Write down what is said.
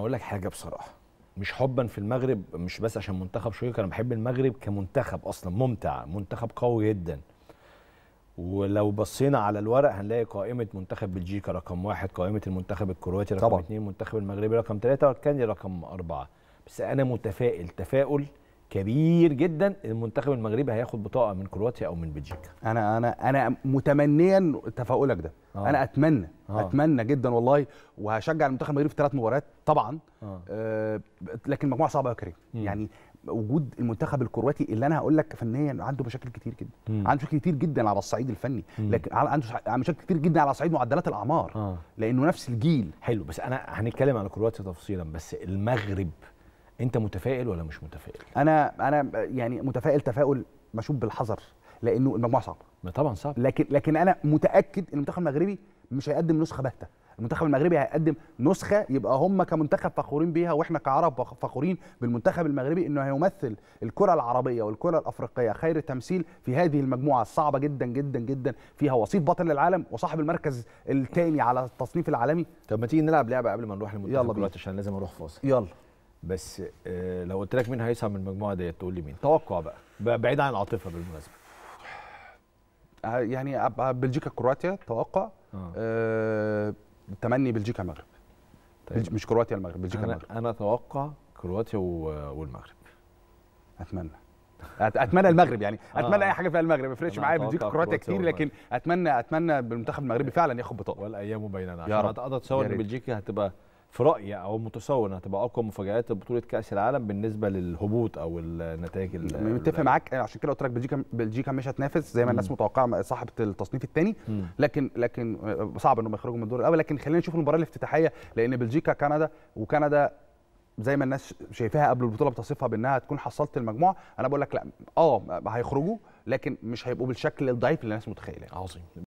اقول لك حاجه بصراحه مش حبا في المغرب مش بس عشان منتخب شويه انا بحب المغرب كمنتخب اصلا ممتع منتخب قوي جدا ولو بصينا على الورق هنلاقي قائمه منتخب بلجيكا رقم واحد قائمه المنتخب الكرواتي رقم طبعا. اتنين المنتخب المغربي رقم ثلاثة والكندي رقم أربعة بس أنا متفائل تفاؤل كبير جدا المنتخب المغربي هياخد بطاقه من كرواتيا او من بلجيكا انا انا انا متمنيا تفاؤلك ده آه. انا اتمنى آه. اتمنى جدا والله وهشجع المنتخب المغربي في ثلاث مباريات طبعا آه. آه لكن مجموعه صعبه يا كريم يعني وجود المنتخب الكرواتي اللي انا هقول لك فنيا عنده مشاكل كتير جدا م. عنده مشاكل كتير جدا على الصعيد الفني م. لكن عنده مشاكل كتير جدا على صعيد معدلات الاعمار آه. لانه نفس الجيل حلو بس انا هنتكلم على كرواتيا تفصيلا بس المغرب انت متفائل ولا مش متفائل انا انا يعني متفائل تفاؤل مشوب بالحذر لانه المجموعه صعبه ما طبعا صعب لكن لكن انا متاكد ان المنتخب المغربي مش هيقدم نسخه باهته المنتخب المغربي هيقدم نسخه يبقى هم كمنتخب فخورين بيها واحنا كعرب فخورين بالمنتخب المغربي انه هيمثل الكره العربيه والكره الافريقيه خير تمثيل في هذه المجموعه الصعبه جدا جدا جدا فيها وصيف بطل العالم وصاحب المركز الثاني على التصنيف العالمي طب ما تيجي نلعب لعبه قبل ما نروح للمنتخب يلا عشان لازم اروح فاصل يلا بس آه، لو قلت لك مين هيصعد من المجموعه ديت تقول لي مين توقع بقى بعيد عن العاطفه بالمناسبه آه، يعني آه، بلجيكا كرواتيا توقع آه. آه تمني بلجيكا المغرب طيب. مش كرواتيا المغرب بلجيكا أنا المغرب انا اتوقع كرواتيا والمغرب اتمنى اتمنى المغرب يعني اتمنى آه. اي حاجه فيها المغرب ما يفرقش معايا بلجيكا كرواتيا كتير لكن اتمنى اتمنى بالمنتخب المغربي فعلا ياخد بطاقه والايام بيننا عشان اتصور ان بلجيكا هتبقى في رايي او متصور انها تبقى اقوى مفاجات بطوله كاس العالم بالنسبه للهبوط او النتائج متفق معاك عشان كده قلت لك بلجيكا بلجيكا مش هتنافس زي ما الناس متوقعه صاحبه التصنيف الثاني لكن لكن آه، صعب انهم يخرجوا من الدور الاول لكن خلينا نشوف المباراه الافتتاحيه لان بلجيكا كندا وكندا زي ما الناس شايفاها قبل البطوله بتصفها بانها تكون حصلت المجموعه انا بقول لك لا اه هيخرجوا لكن مش هيبقوا بالشكل الضعيف اللي الناس متخيله عظيم